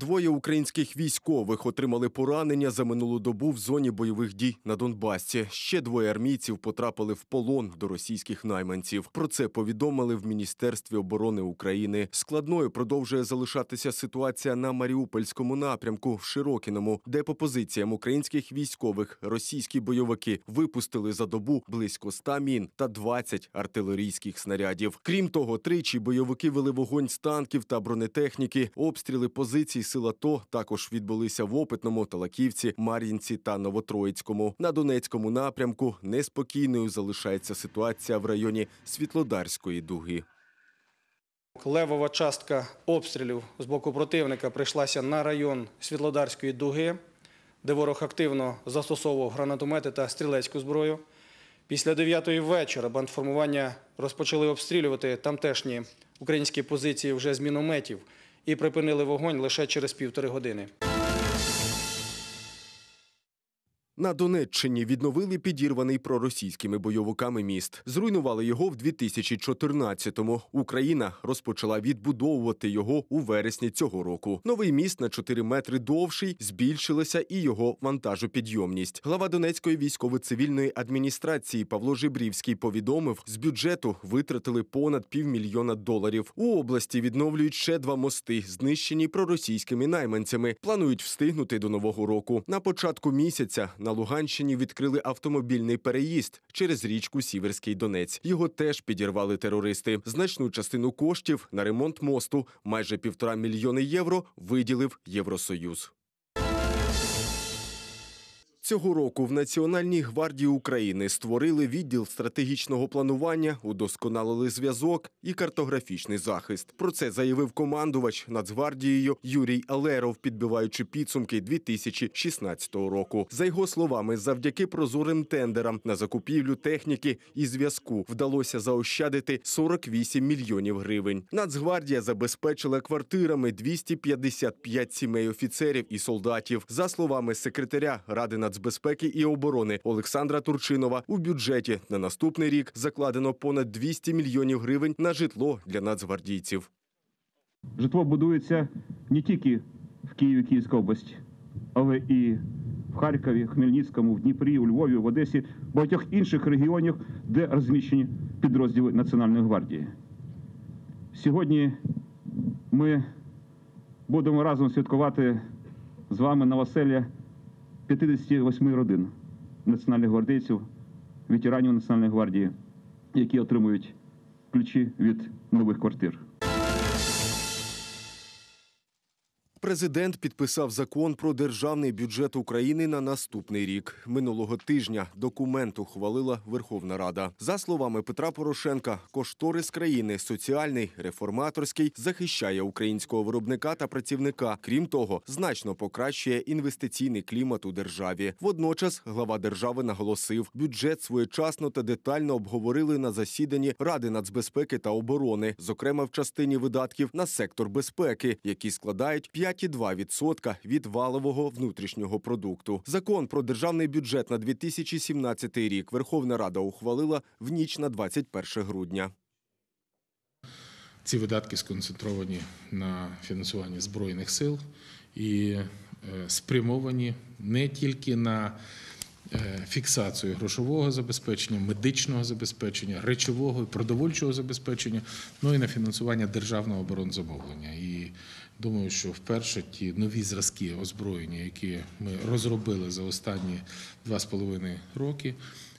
Двоє українських військових отримали поранення за минулу добу в зоні бойових дій на Донбасі. Ще двоє армійців потрапили в полон до російських найманців. Про це повідомили в Міністерстві оборони України. Складною продовжує залишатися ситуація на Маріупольському напрямку в Широкіному, де по позиціям українських військових російські бойовики випустили за добу близько 100 мін та 20 артилерійських снарядів. Крім того, тричі бойовики вели вогонь з танків та бронетехніки, обстріли позицій. Сила ТО також відбулися в Опитному, Талаківці, Мар'їнці та Новотроїцькому. На Донецькому напрямку неспокійною залишається ситуація в районі Світлодарської дуги. Левова частка обстрілів з боку противника прийшлася на район Світлодарської дуги, де ворог активно застосовував гранатомети та стрілецьку зброю. Після 9-ї вечора бандформування розпочали обстрілювати тамтешні українські позиції вже з мінометів і припинили вогонь лише через півтори години. На Донеччині відновили підірваний проросійськими бойовиками міст. Зруйнували його в 2014-му. Україна розпочала відбудовувати його у вересні цього року. Новий міст на 4 метри довший, збільшилася і його вантажопідйомність. Глава Донецької військово-цивільної адміністрації Павло Жибрівський повідомив, з бюджету витратили понад півмільйона доларів. У області відновлюють ще два мости, знищені проросійськими найманцями. Планують встигнути до нового року. На початку місяця на Луганщині відкрили автомобільний переїзд через річку Сіверський Донець. Його теж підірвали терористи. Значну частину коштів на ремонт мосту майже півтора мільйони євро виділив Євросоюз. Цього року в Національній гвардії України створили відділ стратегічного планування, удосконалили зв'язок і картографічний захист. Про це заявив командувач Нацгвардією Юрій Алеров, підбиваючи підсумки 2016 року. За його словами, завдяки прозорим тендерам на закупівлю техніки і зв'язку вдалося заощадити 48 мільйонів гривень. Нацгвардія забезпечила квартирами 255 сімей офіцерів і солдатів. За словами секретаря ради Нацгвардії, нацбезпеки і оборони Олександра Турчинова у бюджеті на наступний рік закладено понад 200 мільйонів гривень на житло для нацгвардійців. Житло будується не тільки в Києві, Київській області, але і в Харкові, Хмельницькому, в Дніпрі, у Львові, в Одесі, багатьох інших регіонах, де розміщені підрозділи Національної гвардії. Сьогодні ми будемо разом святкувати з вами на новоселля 58 родин національних гвардейців, ветеранів Національної гвардії, які отримують ключі від нових квартир. Президент підписав закон про державний бюджет України на наступний рік. Минулого тижня документ ухвалила Верховна Рада. За словами Петра Порошенка, кошторис країни соціальний, реформаторський, захищає українського виробника та працівника. Крім того, значно покращує інвестиційний клімат у державі. Водночас глава держави наголосив, бюджет своєчасно та детально обговорили на засіданні Ради нацбезпеки та оборони, зокрема в частині видатків на сектор безпеки, які складають 5 5,2% від валового внутрішнього продукту. Закон про державний бюджет на 2017 рік Верховна Рада ухвалила в ніч на 21 грудня. Ці видатки сконцентровані на фінансуванні збройних сил і е, спрямовані не тільки на Е, фіксацію грошового забезпечення, медичного забезпечення, речового і продовольчого забезпечення, ну і на фінансування державного оборонзамовлення. І думаю, що вперше ті нові зразки озброєння, які ми розробили за останні два з половиною роки,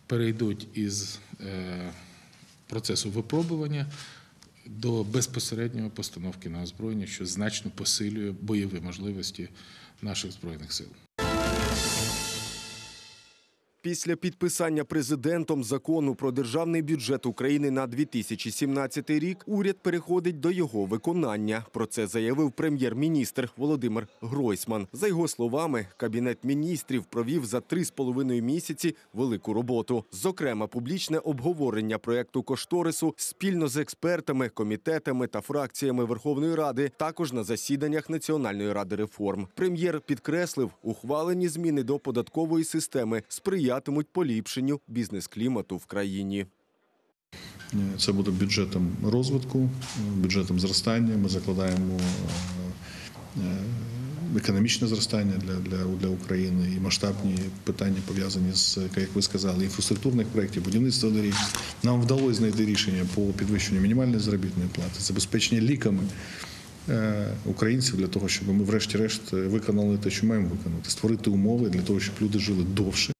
перейдуть із е, процесу випробування. До безпосередньої постановки на озброєння, що значно посилює бойові можливості наших збройних сил. Після підписання президентом закону про державний бюджет України на 2017 рік уряд переходить до його виконання. Про це заявив прем'єр-міністр Володимир Гройсман. За його словами, кабінет міністрів провів за три з половиною місяці велику роботу. Зокрема, публічне обговорення проєкту кошторису спільно з експертами, комітетами та фракціями Верховної Ради, також на засіданнях Національної ради реформ. Прем'єр підкреслив, ухвалені зміни до податкової системи сприяють сприятимуть поліпшенню бізнес-клімату в країні. Ну, це буде бюджетом розвитку, бюджетом зростання. Ми закладаємо е, е, економічне зростання для для, для України і масштабні питання пов'язані з як ви сказали, інфраструктурних проєктів, будівництва доріг. Нам вдалося знайти рішення по підвищенню мінімальної заробітної плати, забезпечення ліками. Е, українців для того, щоб ми, врешті-решт, виконали те, що маємо виконати, створити умови для того, щоб люди жили довше,